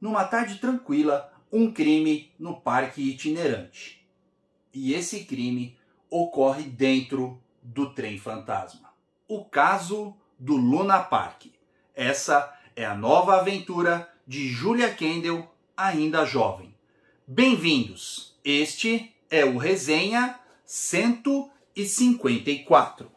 numa tarde tranquila, um crime no parque itinerante. E esse crime ocorre dentro do trem fantasma. O caso do Luna Park. Essa é a nova aventura de Julia Kendall, ainda jovem. Bem-vindos! Este é o Resenha 154.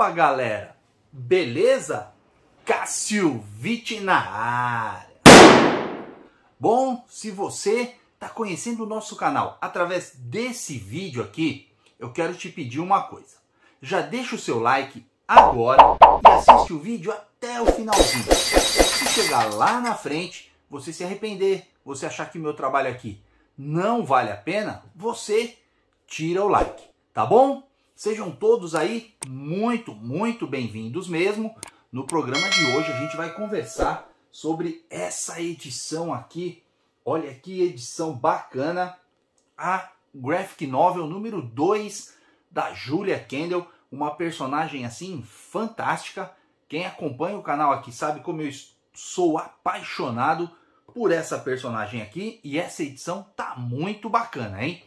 Opa, galera! Beleza? Cássio Vitti na área! Bom, se você está conhecendo o nosso canal através desse vídeo aqui, eu quero te pedir uma coisa. Já deixa o seu like agora e assiste o vídeo até o finalzinho. Se chegar lá na frente, você se arrepender, você achar que meu trabalho aqui não vale a pena, você tira o like, tá bom? Sejam todos aí muito, muito bem-vindos mesmo. No programa de hoje a gente vai conversar sobre essa edição aqui. Olha que edição bacana, a graphic novel número 2 da Julia Kendall, uma personagem assim fantástica. Quem acompanha o canal aqui sabe como eu sou apaixonado por essa personagem aqui e essa edição tá muito bacana, hein?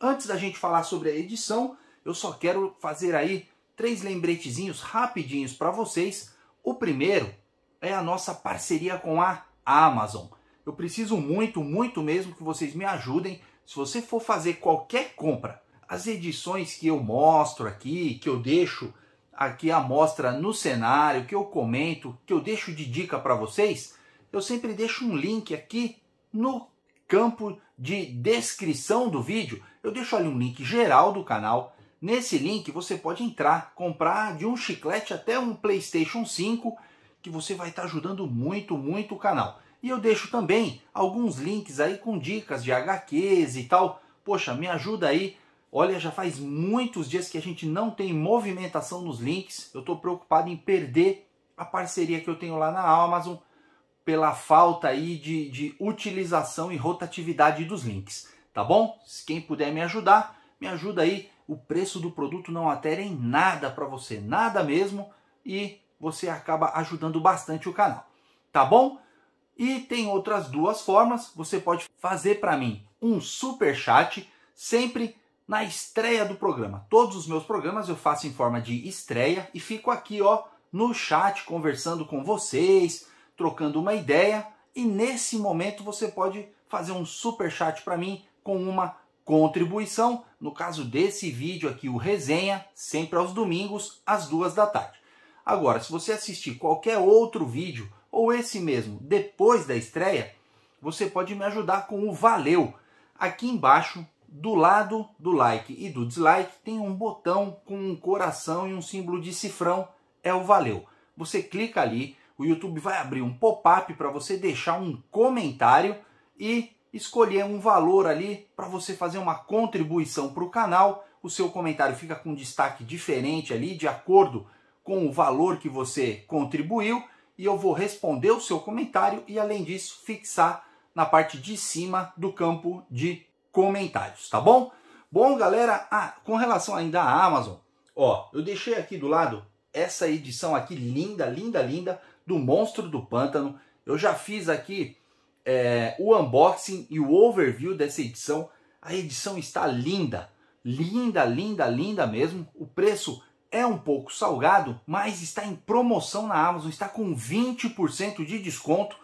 Antes da gente falar sobre a edição, eu só quero fazer aí três lembretezinhos rapidinhos para vocês. O primeiro é a nossa parceria com a Amazon. Eu preciso muito, muito mesmo que vocês me ajudem. Se você for fazer qualquer compra, as edições que eu mostro aqui, que eu deixo aqui a mostra no cenário, que eu comento, que eu deixo de dica para vocês, eu sempre deixo um link aqui no campo de descrição do vídeo. Eu deixo ali um link geral do canal, Nesse link você pode entrar, comprar de um chiclete até um PlayStation 5, que você vai estar tá ajudando muito, muito o canal. E eu deixo também alguns links aí com dicas de HQs e tal. Poxa, me ajuda aí. Olha, já faz muitos dias que a gente não tem movimentação nos links. Eu estou preocupado em perder a parceria que eu tenho lá na Amazon pela falta aí de, de utilização e rotatividade dos links, tá bom? Quem puder me ajudar, me ajuda aí. O preço do produto não altera em nada para você, nada mesmo, e você acaba ajudando bastante o canal, tá bom? E tem outras duas formas. Você pode fazer para mim um super chat sempre na estreia do programa. Todos os meus programas eu faço em forma de estreia e fico aqui, ó, no chat conversando com vocês, trocando uma ideia. E nesse momento você pode fazer um super chat para mim com uma contribuição no caso desse vídeo aqui, o resenha, sempre aos domingos, às duas da tarde. Agora, se você assistir qualquer outro vídeo, ou esse mesmo, depois da estreia, você pode me ajudar com o valeu. Aqui embaixo, do lado do like e do dislike, tem um botão com um coração e um símbolo de cifrão, é o valeu. Você clica ali, o YouTube vai abrir um pop-up para você deixar um comentário e escolher um valor ali para você fazer uma contribuição para o canal. O seu comentário fica com destaque diferente ali, de acordo com o valor que você contribuiu. E eu vou responder o seu comentário e, além disso, fixar na parte de cima do campo de comentários, tá bom? Bom, galera, ah, com relação ainda à Amazon, ó, eu deixei aqui do lado essa edição aqui linda, linda, linda do Monstro do Pântano. Eu já fiz aqui é, o unboxing e o overview dessa edição. A edição está linda, linda, linda, linda mesmo. O preço é um pouco salgado, mas está em promoção na Amazon, está com 20% de desconto.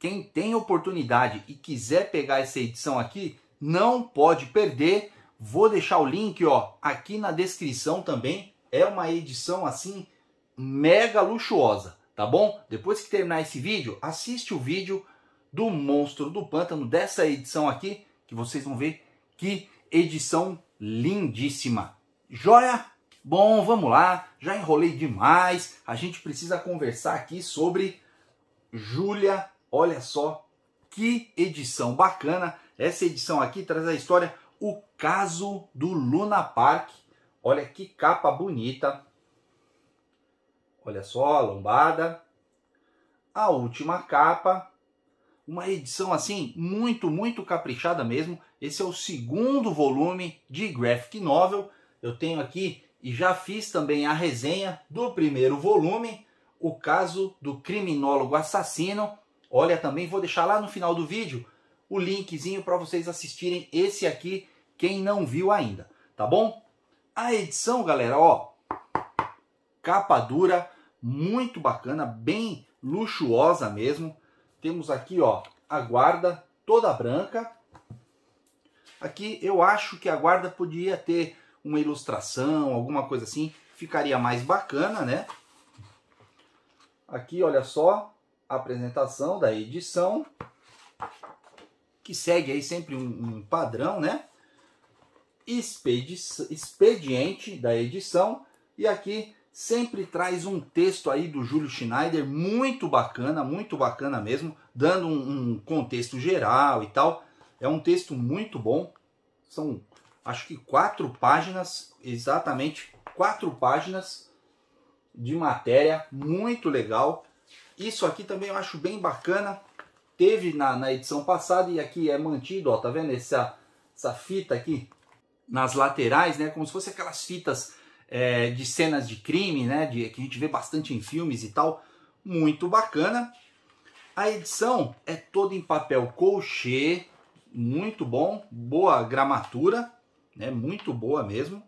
Quem tem oportunidade e quiser pegar essa edição aqui, não pode perder. Vou deixar o link ó, aqui na descrição também. É uma edição assim mega luxuosa, tá bom? Depois que terminar esse vídeo, assiste o vídeo do Monstro do Pântano, dessa edição aqui, que vocês vão ver que edição lindíssima. Joia? Bom, vamos lá, já enrolei demais, a gente precisa conversar aqui sobre Júlia, olha só que edição bacana, essa edição aqui traz a história O Caso do Luna Park, olha que capa bonita, olha só a lombada, a última capa, uma edição assim muito, muito caprichada mesmo. Esse é o segundo volume de graphic novel. Eu tenho aqui e já fiz também a resenha do primeiro volume, O Caso do Criminólogo Assassino. Olha, também vou deixar lá no final do vídeo o linkzinho para vocês assistirem esse aqui, quem não viu ainda, tá bom? A edição, galera, ó, capa dura, muito bacana, bem luxuosa mesmo temos aqui ó, a guarda toda branca. Aqui eu acho que a guarda podia ter uma ilustração, alguma coisa assim, ficaria mais bacana, né? Aqui, olha só, a apresentação da edição, que segue aí sempre um, um padrão, né? Expedi expediente da edição, e aqui sempre traz um texto aí do Júlio Schneider muito bacana, muito bacana mesmo, dando um, um, contexto geral e tal. É um texto muito bom. São, acho que quatro páginas, exatamente quatro páginas de matéria, muito legal. Isso aqui também eu acho bem bacana. Teve na, na edição passada e aqui é mantido, ó, tá vendo essa, essa fita aqui nas laterais, né? Como se fosse aquelas fitas é, de cenas de crime, né? De, que a gente vê bastante em filmes e tal. Muito bacana. A edição é toda em papel colchê, muito bom, boa gramatura, né? Muito boa mesmo.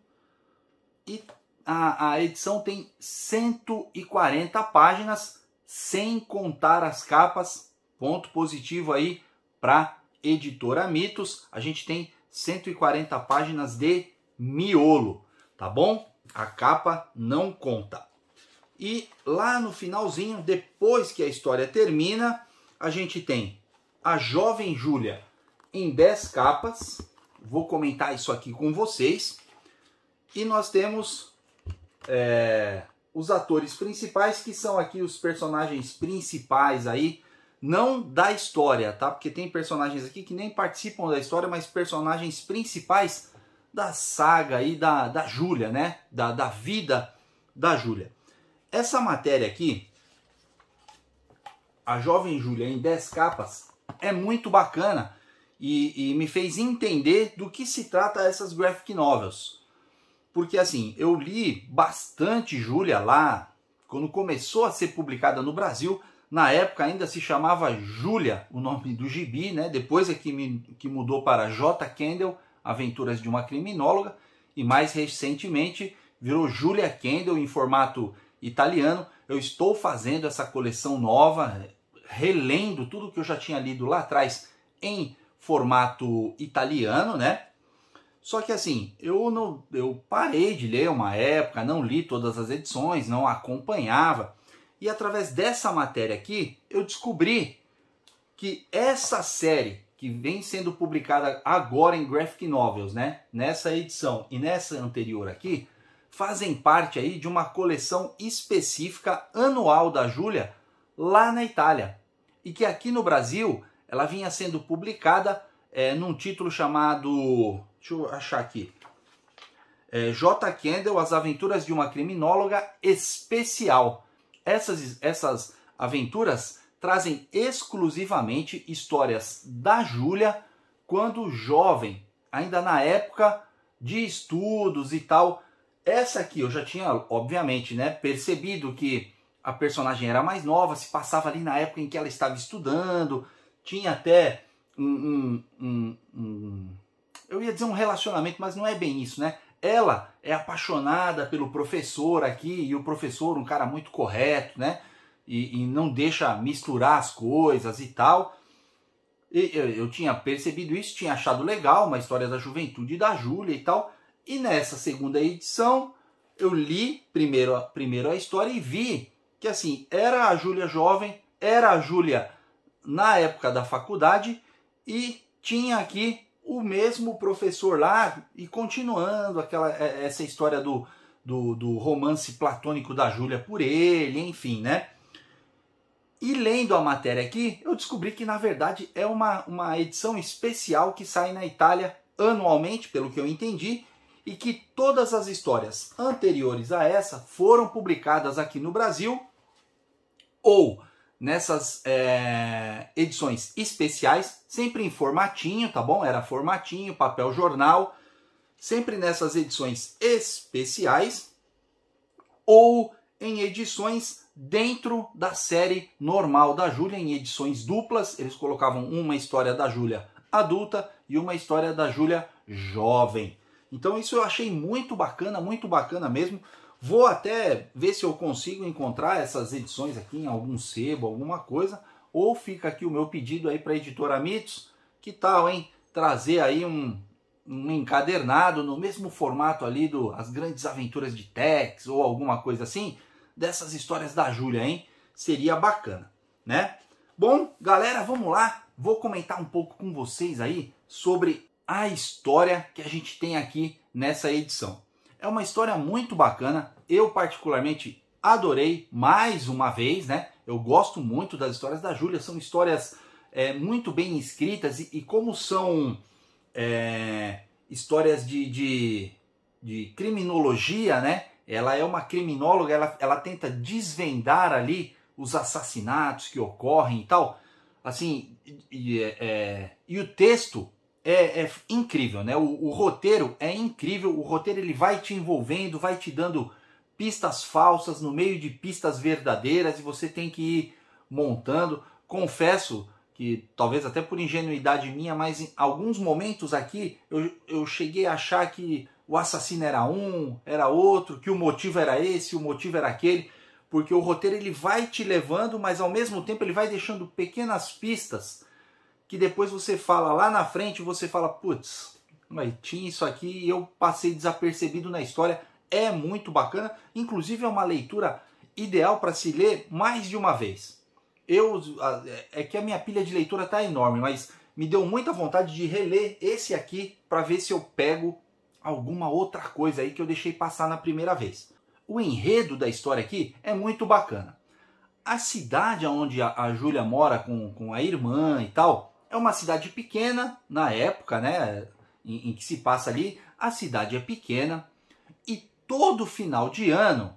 E a, a edição tem 140 páginas, sem contar as capas. Ponto positivo aí para editora Mitos. A gente tem 140 páginas de miolo, tá bom? A capa não conta. E lá no finalzinho, depois que a história termina, a gente tem a jovem Júlia em 10 capas. Vou comentar isso aqui com vocês. E nós temos é, os atores principais, que são aqui os personagens principais aí, não da história, tá? Porque tem personagens aqui que nem participam da história, mas personagens principais da saga aí da, da Júlia, né? Da, da vida da Júlia. Essa matéria aqui, a jovem Júlia em 10 capas, é muito bacana e, e, me fez entender do que se trata essas graphic novels. Porque assim, eu li bastante Júlia lá, quando começou a ser publicada no Brasil, na época ainda se chamava Júlia, o nome do gibi, né? Depois é que, me, que mudou para J. Kendall, Aventuras de uma Criminóloga, e mais recentemente virou Julia Kendall em formato italiano. Eu estou fazendo essa coleção nova, relendo tudo que eu já tinha lido lá atrás em formato italiano, né? Só que assim, eu não eu parei de ler uma época, não li todas as edições, não acompanhava. E através dessa matéria aqui, eu descobri que essa série que vem sendo publicada agora em graphic novels, né? Nessa edição e nessa anterior aqui, fazem parte aí de uma coleção específica anual da Júlia lá na Itália. E que aqui no Brasil ela vinha sendo publicada é, num título chamado. Deixa eu achar aqui. É, J. Kendall, As Aventuras de uma Criminóloga Especial. Essas, essas aventuras trazem exclusivamente histórias da Júlia quando jovem, ainda na época de estudos e tal. Essa aqui eu já tinha, obviamente, né, percebido que a personagem era mais nova, se passava ali na época em que ela estava estudando, tinha até um, um, um, um eu ia dizer um relacionamento, mas não é bem isso, né? Ela é apaixonada pelo professor aqui e o professor um cara muito correto, né? e, e não deixa misturar as coisas e tal. E, eu, eu tinha percebido isso, tinha achado legal, uma história da juventude da Júlia e tal. E nessa segunda edição, eu li primeiro, primeiro a história e vi que assim, era a Júlia jovem, era a Júlia na época da faculdade e tinha aqui o mesmo professor lá e continuando aquela é, essa história do, do, do romance platônico da Júlia por ele, enfim, né? E lendo a matéria aqui, eu descobri que na verdade é uma, uma edição especial que sai na Itália anualmente, pelo que eu entendi, e que todas as histórias anteriores a essa foram publicadas aqui no Brasil ou nessas é, edições especiais, sempre em formatinho, tá bom? Era formatinho, papel jornal, sempre nessas edições especiais ou em edições dentro da série normal da Júlia, em edições duplas. Eles colocavam uma história da Júlia adulta e uma história da Júlia jovem. Então isso eu achei muito bacana, muito bacana mesmo. Vou até ver se eu consigo encontrar essas edições aqui em algum sebo, alguma coisa. Ou fica aqui o meu pedido aí para a editora Mitos. Que tal, hein? Trazer aí um, um encadernado no mesmo formato ali do As Grandes Aventuras de Tex ou alguma coisa assim dessas histórias da Júlia, hein? Seria bacana, né? Bom, galera, vamos lá. Vou comentar um pouco com vocês aí sobre a história que a gente tem aqui nessa edição. É uma história muito bacana. Eu particularmente adorei mais uma vez, né? Eu gosto muito das histórias da Júlia. São histórias é, muito bem escritas e, e como são é, histórias de, de, de criminologia, né? ela é uma criminóloga, ela, ela tenta desvendar ali os assassinatos que ocorrem e tal. Assim, e, é, é, e o texto é, é incrível, né? O, o, roteiro é incrível, o roteiro ele vai te envolvendo, vai te dando pistas falsas no meio de pistas verdadeiras e você tem que ir montando. Confesso que, talvez até por ingenuidade minha, mas em alguns momentos aqui eu, eu cheguei a achar que o assassino era um, era outro, que o motivo era esse, o motivo era aquele, porque o roteiro ele vai te levando, mas ao mesmo tempo ele vai deixando pequenas pistas que depois você fala lá na frente, você fala, putz, mas tinha isso aqui e eu passei desapercebido na história. É muito bacana, inclusive é uma leitura ideal para se ler mais de uma vez. Eu é que a minha pilha de leitura tá enorme, mas me deu muita vontade de reler esse aqui para ver se eu pego alguma outra coisa aí que eu deixei passar na primeira vez. O enredo da história aqui é muito bacana. A cidade onde a, a Júlia mora com, com a irmã e tal é uma cidade pequena na época, né? Em, em que se passa ali. A cidade é pequena e todo final de ano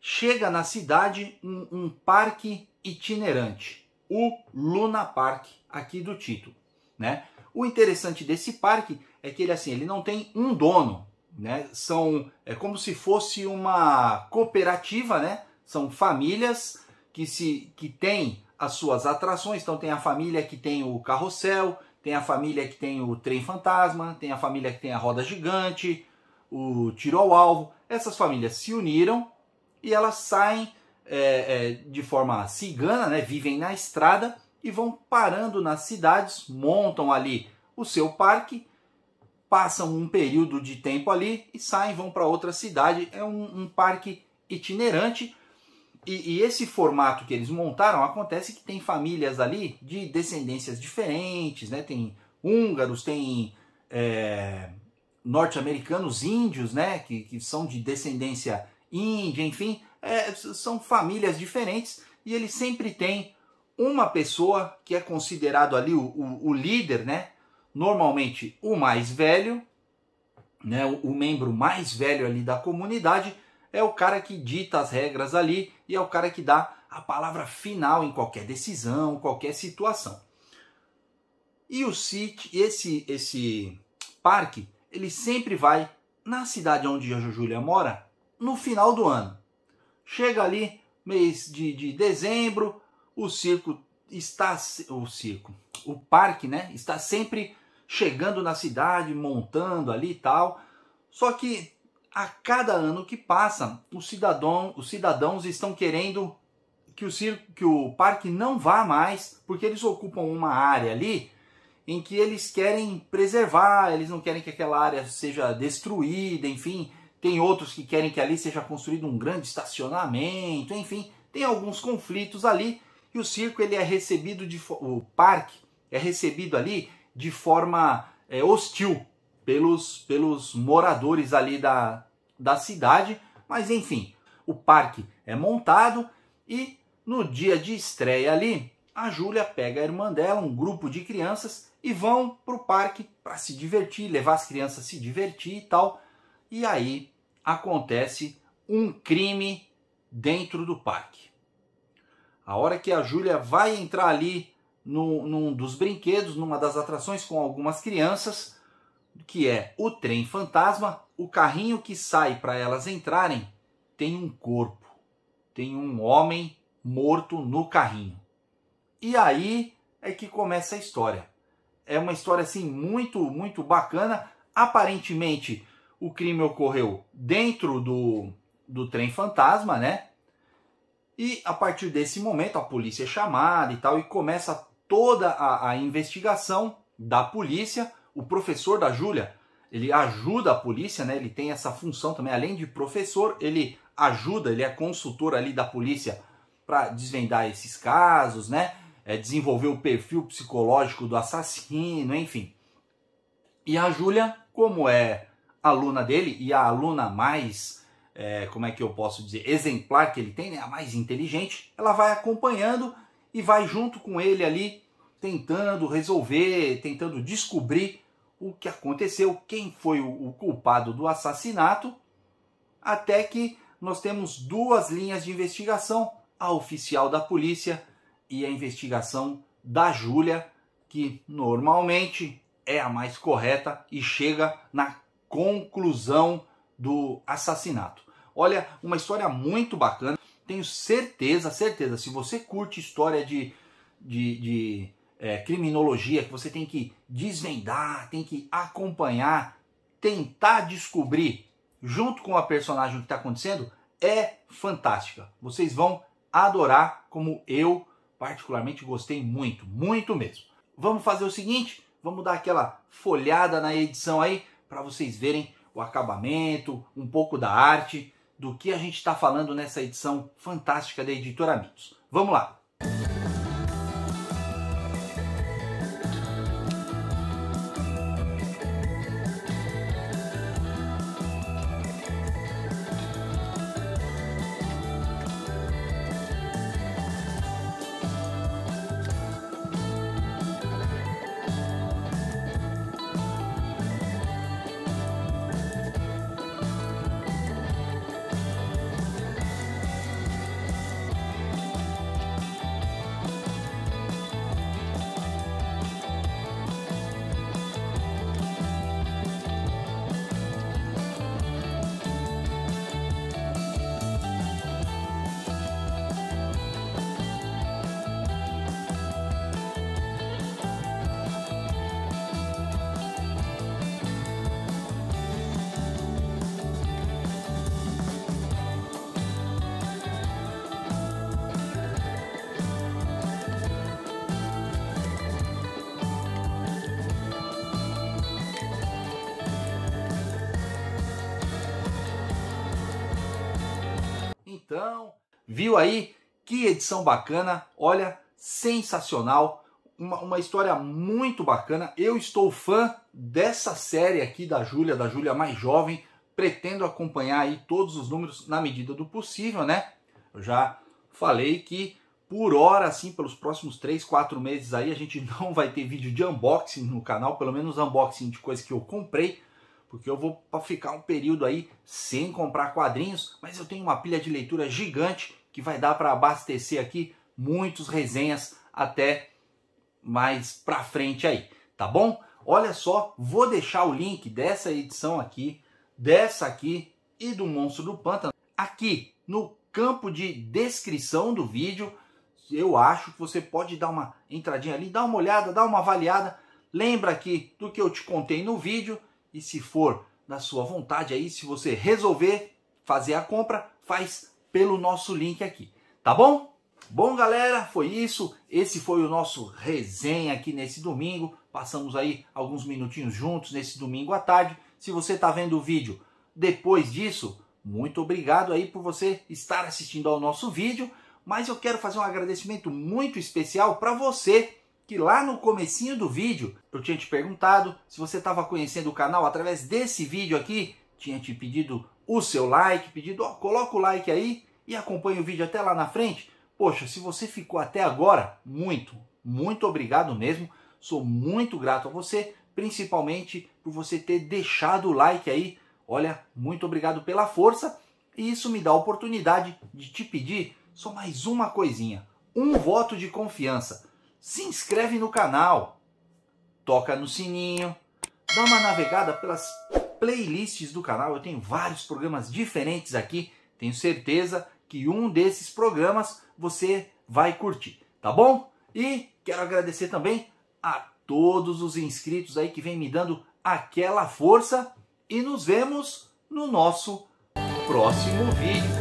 chega na cidade um, um parque itinerante, o Luna Park, aqui do título né? O interessante desse parque é que ele assim, ele não tem um dono, né? São é como se fosse uma cooperativa, né? São famílias que se que têm as suas atrações, então tem a família que tem o carrossel, tem a família que tem o trem fantasma, tem a família que tem a roda gigante, o tiro ao alvo. Essas famílias se uniram e elas saem é, é, de forma cigana, né? Vivem na estrada e vão parando nas cidades, montam ali o seu parque, passam um período de tempo ali e saem, vão para outra cidade. É um, um parque itinerante. E, e, esse formato que eles montaram acontece que tem famílias ali de descendências diferentes, né? Tem húngaros, tem é, norte-americanos índios, né? Que, que são de descendência índia, enfim, é, são famílias diferentes e eles sempre têm uma pessoa que é considerado ali o, o, o líder, né? Normalmente o mais velho, né? O, o membro mais velho ali da comunidade é o cara que dita as regras ali e é o cara que dá a palavra final em qualquer decisão, qualquer situação. E o sítio, esse esse parque, ele sempre vai na cidade onde a Júlia mora no final do ano. Chega ali mês de, de dezembro, o circo está o circo, o parque, né, está sempre chegando na cidade, montando ali e tal. Só que a cada ano que passa, os cidadãos, os cidadãos estão querendo que o circo, que o parque não vá mais, porque eles ocupam uma área ali em que eles querem preservar, eles não querem que aquela área seja destruída, enfim, tem outros que querem que ali seja construído um grande estacionamento, enfim, tem alguns conflitos ali e o circo ele é recebido de o parque é recebido ali de forma é, hostil pelos, pelos moradores ali da, da cidade. Mas enfim, o parque é montado e no dia de estreia ali, a Júlia pega a irmã dela, um grupo de crianças, e vão para o parque para se divertir, levar as crianças a se divertir e tal. E aí acontece um crime dentro do parque. A hora que a Júlia vai entrar ali no, num dos brinquedos, numa das atrações com algumas crianças, que é o trem fantasma, o carrinho que sai para elas entrarem tem um corpo, tem um homem morto no carrinho. E aí é que começa a história. É uma história assim muito, muito bacana. Aparentemente o crime ocorreu dentro do, do trem fantasma, né? E a partir desse momento a polícia é chamada e tal, e começa toda a, a investigação da polícia. O professor da Júlia, ele ajuda a polícia, né? Ele tem essa função também, além de professor, ele ajuda, ele é consultor ali da polícia para desvendar esses casos, né? É, desenvolver o perfil psicológico do assassino, enfim. E a Júlia, como é aluna dele e a aluna mais é, como é que eu posso dizer, exemplar que ele tem, né, a mais inteligente, ela vai acompanhando e vai junto com ele ali, tentando resolver, tentando descobrir o que aconteceu, quem foi o, o culpado do assassinato, até que nós temos duas linhas de investigação: a oficial da polícia e a investigação da Júlia, que normalmente é a mais correta e chega na conclusão do assassinato. Olha, uma história muito bacana. Tenho certeza, certeza, se você curte história de, de, de é, criminologia, que você tem que desvendar, tem que acompanhar, tentar descobrir junto com a personagem o que está acontecendo, é fantástica. Vocês vão adorar, como eu particularmente gostei muito, muito mesmo. Vamos fazer o seguinte, vamos dar aquela folhada na edição aí para vocês verem o acabamento, um pouco da arte do que a gente está falando nessa edição fantástica da Editora Mitos. Vamos lá! Viu aí? Que edição bacana. Olha, sensacional. Uma, uma história muito bacana. Eu estou fã dessa série aqui da Júlia, da Júlia mais jovem. Pretendo acompanhar aí todos os números na medida do possível, né? Eu já falei que por hora, assim, pelos próximos 3, 4 meses aí, a gente não vai ter vídeo de unboxing no canal, pelo menos unboxing de coisa que eu comprei, porque eu vou ficar um período aí sem comprar quadrinhos, mas eu tenho uma pilha de leitura gigante que vai dar para abastecer aqui muitos resenhas até mais para frente aí, tá bom? Olha só, vou deixar o link dessa edição aqui, dessa aqui e do Monstro do Pântano aqui no campo de descrição do vídeo. Eu acho que você pode dar uma entradinha ali, dar uma olhada, dar uma avaliada. Lembra aqui do que eu te contei no vídeo e se for na sua vontade aí, se você resolver fazer a compra, faz pelo nosso link aqui, tá bom? Bom, galera, foi isso. Esse foi o nosso resenha aqui nesse domingo. Passamos aí alguns minutinhos juntos nesse domingo à tarde. Se você está vendo o vídeo depois disso, muito obrigado aí por você estar assistindo ao nosso vídeo. Mas eu quero fazer um agradecimento muito especial para você que lá no comecinho do vídeo eu tinha te perguntado se você estava conhecendo o canal através desse vídeo aqui, tinha te pedido o seu like, pedido, ó, coloca o like aí e acompanha o vídeo até lá na frente. Poxa, se você ficou até agora, muito, muito obrigado mesmo. Sou muito grato a você, principalmente por você ter deixado o like aí. Olha, muito obrigado pela força e isso me dá a oportunidade de te pedir só mais uma coisinha, um voto de confiança se inscreve no canal, toca no sininho, dá uma navegada pelas playlists do canal. Eu tenho vários programas diferentes aqui. Tenho certeza que um desses programas você vai curtir, tá bom? E quero agradecer também a todos os inscritos aí que vem me dando aquela força e nos vemos no nosso próximo vídeo.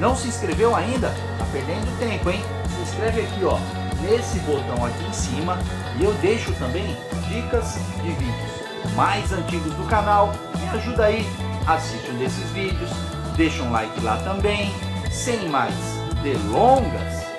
Não se inscreveu ainda? Tá perdendo tempo, hein? Se inscreve aqui, ó nesse botão aqui em cima e eu deixo também dicas de vídeos mais antigos do canal. Me ajuda aí, assiste um desses vídeos, deixa um like lá também. Sem mais delongas,